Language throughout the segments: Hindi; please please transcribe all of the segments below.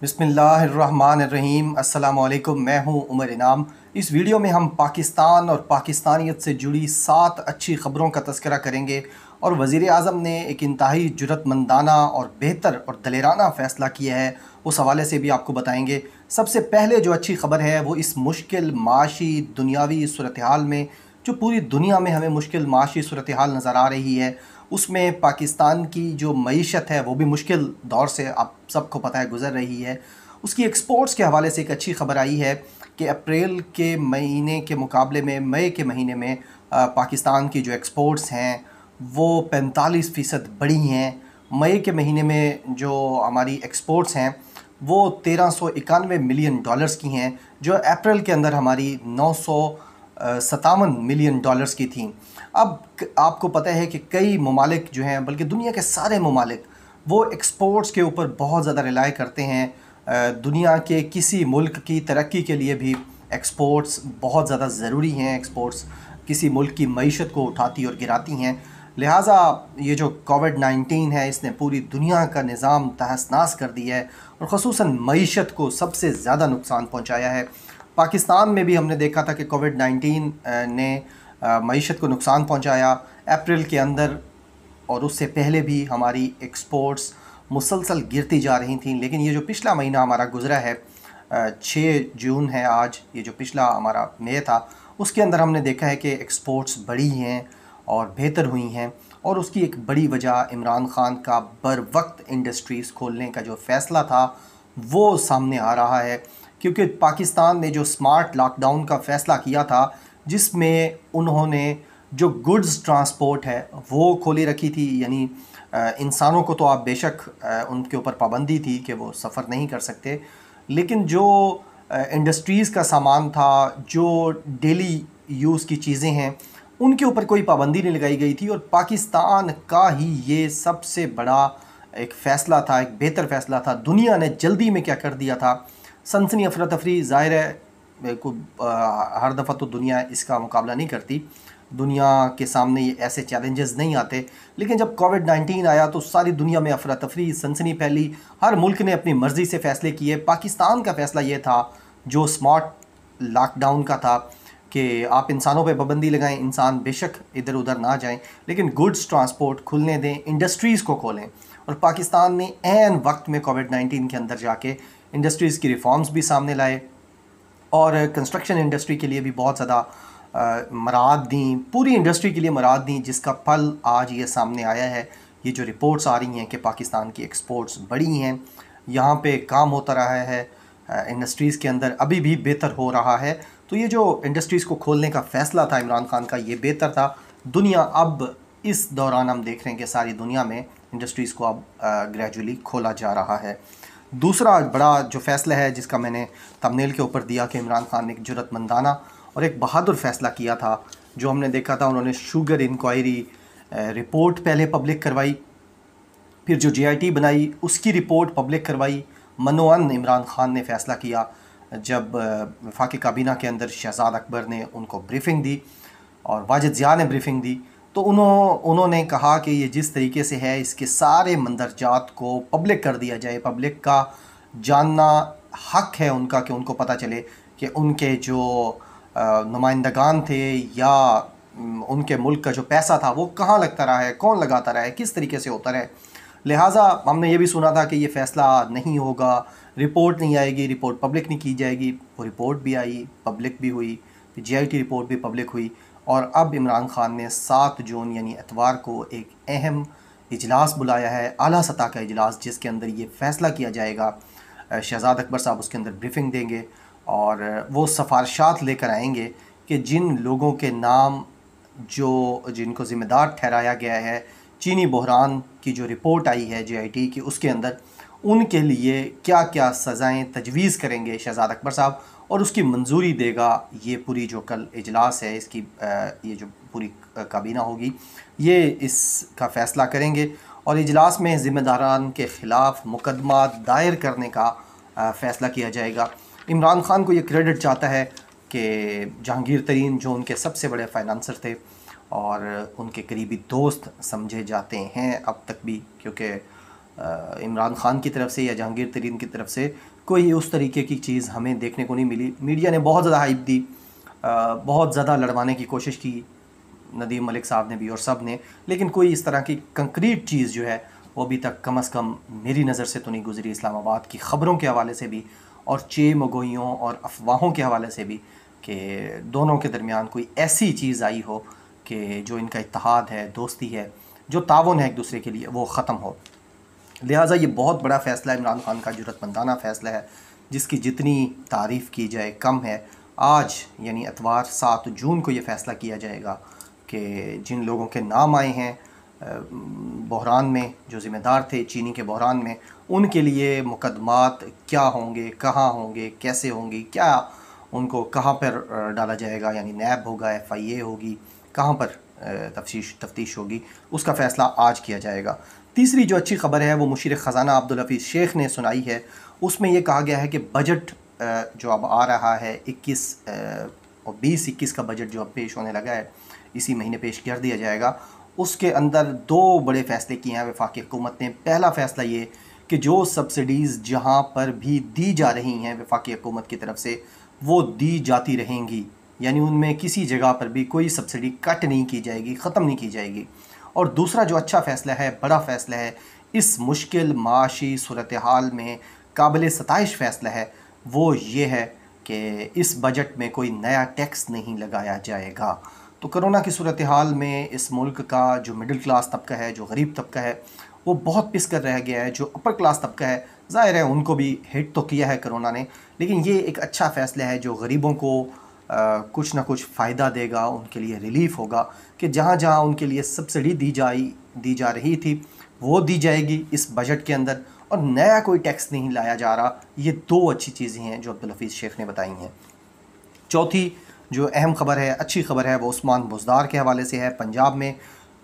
बिसमीम अल्लाम मैं हूं उमर इनाम इस वीडियो में हम पाकिस्तान और पाकिस्तानियत से जुड़ी सात अच्छी ख़बरों का तस्करा करेंगे और वज़ी अजम ने एक इंतहाई जुरतमंदाना और बेहतर और दलेराना फ़ैसला किया है उस हवाले से भी आपको बताएंगे सबसे पहले जो अच्छी खबर है वो इस मुश्किल माशी दुनियावी सूरत हाल में जो पूरी दुनिया में हमें मुश्किल माशी सूरत हाल नज़र आ रही है उसमें पाकिस्तान की जो मीशत है वो भी मुश्किल दौर से आप सबको पता है गुजर रही है उसकी एक्सपोर्ट्स के हवाले से एक अच्छी खबर आई है कि अप्रैल के महीने के मुकाबले में मई के महीने में पाकिस्तान की जो एक्सपोर्ट्स हैं वो पैंतालीस फ़ीसद बढ़ी हैं मई के महीने में जो हमारी एक्सपोर्ट्स हैं वो तेरह सौ इक्यानवे मिलियन डॉलर्स की हैं जो अप्रैल के अंदर हमारी नौ सौ सतावन मिलियन डॉलर्स की थी अब आपको पता है कि कई ममालिक जो हैं बल्कि दुनिया के सारे ममालिक वो एक्सपोर्ट्स के ऊपर बहुत ज़्यादा रिलाई करते हैं दुनिया के किसी मुल्क की तरक्की के लिए भी एक्सपोर्ट्स बहुत ज़्यादा ज़रूरी हैं एक्सपोर्ट्स किसी मुल्क की मीशत को उठाती और गिराती हैं लिहाजा ये जो कोविड नाइन्टीन है इसने पूरी दुनिया का निज़ाम तहस नहस कर दिया है और खसूस मीशत को सबसे ज़्यादा नुकसान पहुँचाया है पाकिस्तान में भी हमने देखा था कि कोविड नाइन्टीन ने मीशत को नुकसान पहुँचाया अप्रैल के अंदर और उससे पहले भी हमारी एक्सपोर्ट्स मुसलसल गिरती जा रही थी लेकिन ये जो पिछला महीना हमारा गुजरा है छः जून है आज ये जो पिछला हमारा मे था उसके अंदर हमने देखा है कि एक्सपोर्ट्स बढ़ी हैं और बेहतर हुई हैं और उसकी एक बड़ी वजह इमरान ख़ान का बर वक्त इंडस्ट्रीज़ खोलने का जो फ़ैसला था वो सामने आ रहा है क्योंकि पाकिस्तान ने जो स्मार्ट लॉकडाउन का फ़ैसला किया था जिसमें उन्होंने जो गुड्स ट्रांसपोर्ट है वो खोली रखी थी यानी इंसानों को तो आप बेशक उनके ऊपर पाबंदी थी कि वो सफ़र नहीं कर सकते लेकिन जो इंडस्ट्रीज़ का सामान था जो डेली यूज़ की चीज़ें हैं उनके ऊपर कोई पाबंदी नहीं लगाई गई थी और पाकिस्तान का ही ये सबसे बड़ा एक फ़ैसला था एक बेहतर फ़ैसला था दुनिया ने जल्दी में क्या कर दिया था सनसनी अफरा तफरी ज़ाहिर है को हर दफ़ा तो दुनिया इसका मुकाबला नहीं करती दुनिया के सामने ये ऐसे चैलेंजेस नहीं आते लेकिन जब कोविड नाइन्टीन आया तो सारी दुनिया में अफरा तफरी सनसनी फैली हर मुल्क ने अपनी मर्ज़ी से फ़ैसले किए पाकिस्तान का फ़ैसला ये था जो स्मार्ट लॉकडाउन का था कि आप इंसानों पे पाबंदी लगाएं इंसान बेशक इधर उधर ना जाएं लेकिन गुड्स ट्रांसपोर्ट खुलने दें इंडस्ट्रीज़ को खोलें और पाकिस्तान ने एन वक्त में कोविड नाइन्टीन के अंदर जाके इंडस्ट्रीज़ की रिफॉर्म्स भी सामने लाए और कंस्ट्रक्शन इंडस्ट्री के लिए भी बहुत ज़्यादा मराद दी पूरी इंडस्ट्री के लिए मराद दी जिसका फल आज ये सामने आया है ये जो रिपोर्ट्स आ रही हैं कि पाकिस्तान की एक्सपोर्ट्स बढ़ी हैं यहाँ पे काम होता रहा है इंडस्ट्रीज़ के अंदर अभी भी बेहतर हो रहा है तो ये जो इंडस्ट्रीज़ को खोलने का फ़ैसला था इमरान खान का ये बेहतर था दुनिया अब इस दौरान हम देख रहे हैं कि सारी दुनिया में इंडस्ट्रीज़ को अब ग्रेजुअली खोला जा रहा है दूसरा बड़ा जो फैसला है जिसका मैंने तमनेल के ऊपर दिया कि इमरान खान ने एक जरूरतमंदाना और एक बहादुर फैसला किया था जो हमने देखा था उन्होंने शुगर इंक्वायरी रिपोर्ट पहले पब्लिक करवाई फिर जो जीआईटी बनाई उसकी रिपोर्ट पब्लिक करवाई मनोअन इमरान खान ने फैसला किया जब वफाक काबीना के अंदर शहजाद अकबर ने उनको ब्रीफिंग दी और वाजिद ज़िया ने ब्रीफिंग दी तो उन्हों उन्होंने कहा कि ये जिस तरीके से है इसके सारे मंदरजात को पब्लिक कर दिया जाए पब्लिक का जानना हक है उनका कि उनको पता चले कि उनके जो नुमाइंदगान थे या उनके मुल्क का जो पैसा था वो कहाँ लगता रहा है कौन लगाता रहा है किस तरीके से होता रहा लिहाजा हमने ये भी सुना था कि ये फ़ैसला नहीं होगा रिपोर्ट नहीं आएगी रिपोर्ट पब्लिक नहीं की जाएगी वो रिपोर्ट भी आई पब्लिक भी हुई जी आई टी रिपोर्ट भी पब्लिक हुई और अब इमरान खान ने सात जून यानी एतवार को एक अहम इजलास बुलाया है अली सतह का इजलास जिसके अंदर ये फ़ैसला किया जाएगा शहजाद अकबर साहब उसके अंदर ब्रीफिंग देंगे और वो सफारशात लेकर आएंगे कि जिन लोगों के नाम जो जिनको ज़िम्मेदार ठहराया गया है चीनी बहरान की जो रिपोर्ट आई है जे आई टी की उसके अंदर उनके लिए क्या क्या सज़ाएँ तजवीज़ करेंगे शहजाद अकबर साहब और उसकी मंजूरी देगा ये पूरी जो कल इजलास है इसकी ये जो पूरी काबीना होगी ये इसका फ़ैसला करेंगे और इजलास में ज़िम्मेदारान के ख़िलाफ़ मुकदमा दायर करने का फ़ैसला किया जाएगा इमरान खान को ये क्रेडिट चाहता है कि जहांगीर तरीन जो उनके सबसे बड़े फाइनानसर थे और उनके करीबी दोस्त समझे जाते हैं अब तक भी क्योंकि इमरान खान की तरफ से या जहांगीर तरीन की तरफ से कोई उस तरीके की चीज़ हमें देखने को नहीं मिली मीडिया ने बहुत ज़्यादा हाइप दी बहुत ज़्यादा लड़वाने की कोशिश की नदीम मलिक साहब ने भी और सब ने लेकिन कोई इस तरह की कंक्रीट चीज़ जो है वो अभी तक कम अज़ कम मेरी नज़र से तो नहीं गुजरी इस्लामाबाद की ख़बरों के हवाले से भी और चे मगोइयों और अफवाहों के हवाले से भी कि दोनों के दरमियान कोई ऐसी चीज़ आई हो कि जो इनका इतिहाद है दोस्ती है जो तावन है एक दूसरे के लिए वो ख़त्म हो लिहाजा ये बहुत बड़ा फ़ैसला इमरान खान का जरूरतमंदाना फ़ैसला है जिसकी जितनी तारीफ़ की जाए कम है आज यानी अतवार सात जून को ये फ़ैसला किया जाएगा कि जिन लोगों के नाम आए हैं बहरान में जो ज़िम्मेदार थे चीनी के बहरान में उनके लिए मुकदमात क्या होंगे कहाँ होंगे कैसे होंगे क्या उनको कहाँ पर डाला जाएगा यानी नैब होगा एफ आई ए होगी कहाँ पर तफ्तीश तफ्तीश होगी उसका फ़ैसला आज किया जाएगा तीसरी जो अच्छी खबर है वो मुशीर ख़जाना अब्दुलहफीज़ शेख ने सुनाई है उसमें यह कहा गया है कि बजट जो अब आ रहा है इक्कीस और बीस इक्कीस का बजट जो अब पेश होने लगा है इसी महीने पेश कर दिया जाएगा उसके अंदर दो बड़े फ़ैसले किए हैं विफाक हुकूमत ने पहला फ़ैसला ये कि जो सब्सिडीज़ जहाँ पर भी दी जा रही हैं वफाकी हुकूमत की तरफ से वो दी जाती रहेंगी यानी उनमें किसी जगह पर भी कोई सब्सिडी कट नहीं की जाएगी ख़त्म नहीं की जाएगी और दूसरा जो अच्छा फ़ैसला है बड़ा फ़ैसला है इस मुश्किल माशी सूरत हाल में काबिल सतश फ़ैसला है वो ये है कि इस बजट में कोई नया टैक्स नहीं लगाया जाएगा तो करोना की सूरत हाल में इस मुल्क का जो मिडिल क्लास तबका है जो गरीब तबका है वो बहुत पिस कर रह गया है जो अपर क्लास तबका है ज़ाहिर है उनको भी हिट तो किया है करोना ने लेकिन ये एक अच्छा फ़ैसला है जो गरीबों को कुछ ना कुछ फ़ायदा देगा उनके लिए रिलीफ होगा कि जहाँ जहाँ उनके लिए सब्सिडी दी जाए दी जा रही थी वो दी जाएगी इस बजट के अंदर और नया कोई टैक्स नहीं लाया जा रहा ये दो अच्छी चीज़ें हैं जो अब्दुलफीज़ शेख ने बताई हैं चौथी जो अहम खबर है अच्छी खबर है वो उस्मान बुजदार के हवाले से है पंजाब में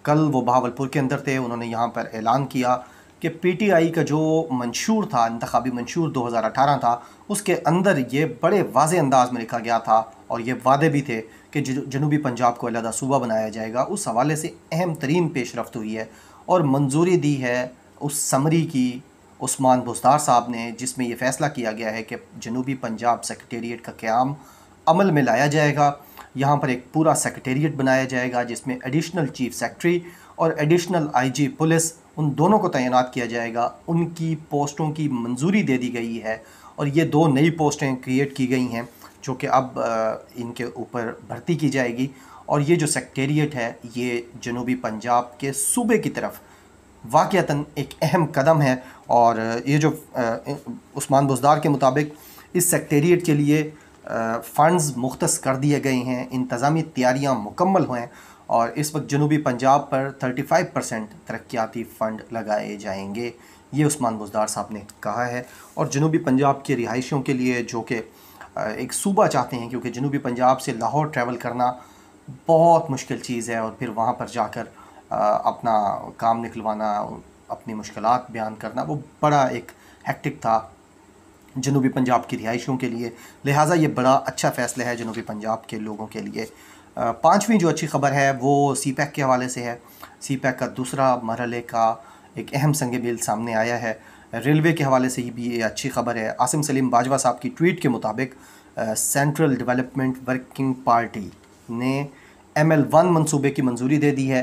कल वो बहावलपुर के अंदर थे उन्होंने यहाँ पर ऐलान किया कि पीटीआई का जो मंशूर था इंतबी मंशूर 2018 था उसके अंदर ये बड़े वाज अंदाज में लिखा गया था और ये वादे भी थे कि जनूबी पंजाब को अलहदा सूबा बनाया जाएगा उस हवाले से अहम तरीन पेशरफ हुई है और मंजूरी दी है उस समरी की उस्मान बुस्तार साहब ने जिसमें यह फ़ैसला किया गया है कि जनूबी पंजाब सेक्रटेरिएट का क्याम अमल में लाया जाएगा यहाँ पर एक पूरा सेक्रटेरिएट बनाया जाएगा जिसमें एडिशनल चीफ सेक्रटरी और एडिशनल आईजी पुलिस उन दोनों को तैनात किया जाएगा उनकी पोस्टों की मंजूरी दे दी गई है और ये दो नई पोस्टें क्रिएट की गई हैं जो कि अब इनके ऊपर भर्ती की जाएगी और ये जो सेक्टेरिएट है ये जनूबी पंजाब के सूबे की तरफ वाक़ता एक अहम कदम है और ये जो उस्मान बुजदार के मुताबिक इस सेक्टेरिएट के लिए फ़ंड्स मुख्त कर दिए गए हैं इंतज़ामी तैयारियाँ मुकम्मल हुए हैं और इस वक्त जनूबी पंजाब पर 35 परसेंट तरक्याती फ़ंड लगाए जाएंगे ये उस्मान बुजदार साहब ने कहा है और जनूबी पंजाब के रिहाइशों के लिए जो कि एक सूबा चाहते हैं क्योंकि जनूबी पंजाब से लाहौर ट्रैवल करना बहुत मुश्किल चीज़ है और फिर वहाँ पर जाकर अपना काम निकलवाना अपनी मुश्किल बयान करना वो बड़ा एक हैक्टिक था जनूबी पंजाब की रिहाइशों के लिए लिहाजा ये बड़ा अच्छा फ़ैसला है जनूबी पंजाब के लोगों के लिए पाँचवीं जो अच्छी खबर है वो सी पैक के हवाले से है सी पैक का दूसरा मरहले का एक अहम संग बिल सामने आया है रेलवे के हवाले से ही भी ये अच्छी खबर है आसिम सलीम बाजवा साहब की ट्वीट के मुताबिक सेंट्रल डेवलपमेंट वर्किंग पार्टी ने एम एल वन मनसूबे की मंजूरी दे दी है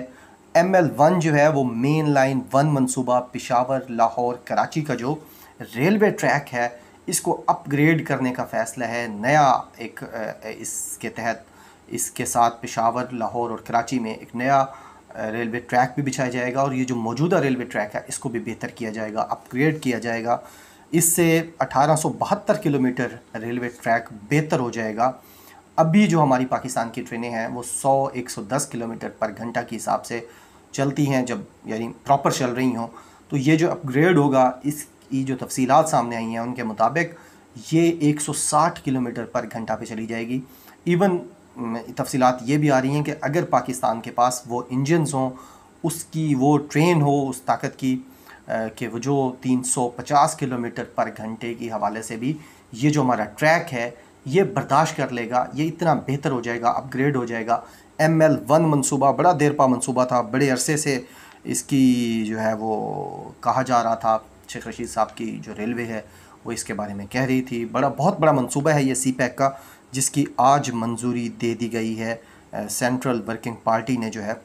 एम एल वन जो है वो मेन लाइन वन मनसूबा पिशावर लाहौर कराची का जो रेलवे ट्रैक है इसको अपग्रेड करने का फ़ैसला है नया एक इसके तहत इसके साथ पिशावर लाहौर और कराची में एक नया रेलवे ट्रैक भी बिछाया जाएगा और ये जो मौजूदा रेलवे ट्रैक है इसको भी बेहतर किया जाएगा अपग्रेड किया जाएगा इससे अठारह किलोमीटर रेलवे ट्रैक बेहतर हो जाएगा अभी जो हमारी पाकिस्तान की ट्रेनें हैं वो 100 110 किलोमीटर पर घंटा के हिसाब से चलती हैं जब यानी प्रॉपर चल रही हों तो ये जो अपग्रेड होगा इसकी जो तफसीलत सामने आई हैं उनके मुताबिक ये 160 किलोमीटर पर घंटा पे चली जाएगी इवन तफसीत ये भी आ रही हैं कि अगर पाकिस्तान के पास वो इंजनस हों उसकी वो ट्रेन हो उस ताकत की कि वो जो 350 किलोमीटर पर घंटे के हवाले से भी ये जो हमारा ट्रैक है ये बर्दाश्त कर लेगा ये इतना बेहतर हो जाएगा अपग्रेड हो जाएगा एम एल वन मनसूबा बड़ा देरपा मनसूबा था बड़े अरसे से इसकी जो है वो कहा जा रहा था शेख रशीद साहब की जो रेलवे है वो इसके बारे में कह रही थी बड़ा बहुत बड़ा मनसूबा है ये सी पैक का जिसकी आज मंजूरी दे दी गई है सेंट्रल वर्किंग पार्टी ने जो है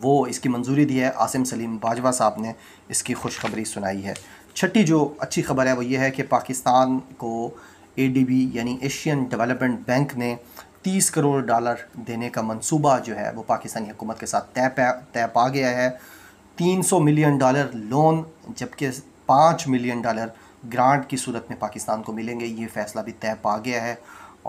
वो इसकी मंजूरी दी है आसिम सलीम बाजवा साहब ने इसकी खुशखबरी सुनाई है छठी जो अच्छी खबर है वो ये है कि पाकिस्तान को एडीबी यानी एशियन डेवलपमेंट बैंक ने 30 करोड़ डॉलर देने का मंसूबा जो है वो पाकिस्तानी हुकूमत के साथ तय तय पा गया है 300 मिलियन डॉलर लोन जबकि 5 मिलियन डॉलर ग्रांट की सूरत में पाकिस्तान को मिलेंगे ये फैसला भी तय पा गया है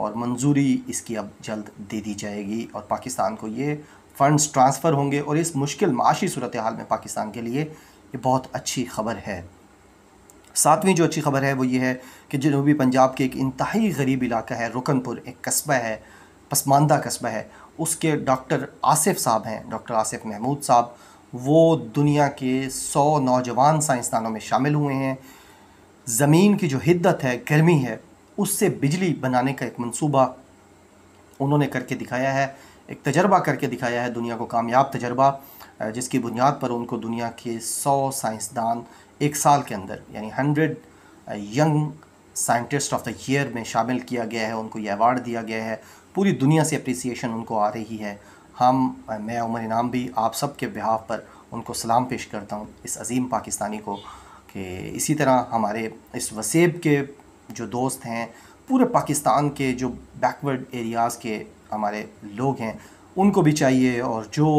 और मंजूरी इसकी अब जल्द दे दी जाएगी और पाकिस्तान को ये फ़ंड्स ट्रांसफ़र होंगे और इस मुश्किल माशी सूरत हाल में पाकिस्तान के लिए ये बहुत अच्छी खबर है सातवीं जो अच्छी खबर है वो ये है कि जनूबी पंजाब के एक इंतहाई गरीब इलाका है रुकनपुर एक कस्बा है पसमानदा कस्बा है उसके डॉक्टर आसिफ साहब हैं डॉक्टर आसिफ महमूद साहब वो दुनिया के सौ नौजवान साइंसदानों में शामिल हुए हैं ज़मीन की जो हिद्दत है गर्मी है उससे बिजली बनाने का एक मंसूबा उन्होंने करके दिखाया है एक तजर्बा करके दिखाया है दुनिया को कामयाब तजर्बा जिसकी बुनियाद पर उनको दुनिया के सौ साइंसदान एक साल के अंदर यानी hundred young scientist of the year में शामिल किया गया है उनको ये अवार्ड दिया गया है पूरी दुनिया से अप्रिसिएशन उनको आ रही है हम मैं उमर इनाम भी आप सब के बिहाफ पर उनको सलाम पेश करता हूँ इस अज़ीम पाकिस्तानी को कि इसी तरह हमारे इस वसीब के जो दोस्त हैं पूरे पाकिस्तान के जो बैकवर्ड एरियाज़ के हमारे लोग हैं उनको भी चाहिए और जो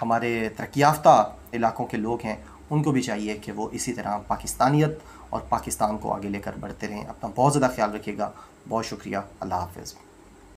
हमारे तरक्याफ़्त इलाकों के लोग हैं उनको भी चाहिए कि वो इसी तरह पाकिस्तानियत और पाकिस्तान को आगे लेकर बढ़ते रहें अपना बहुत ज़्यादा ख्याल रखिएगा बहुत शुक्रिया अल्लाह हाफिज़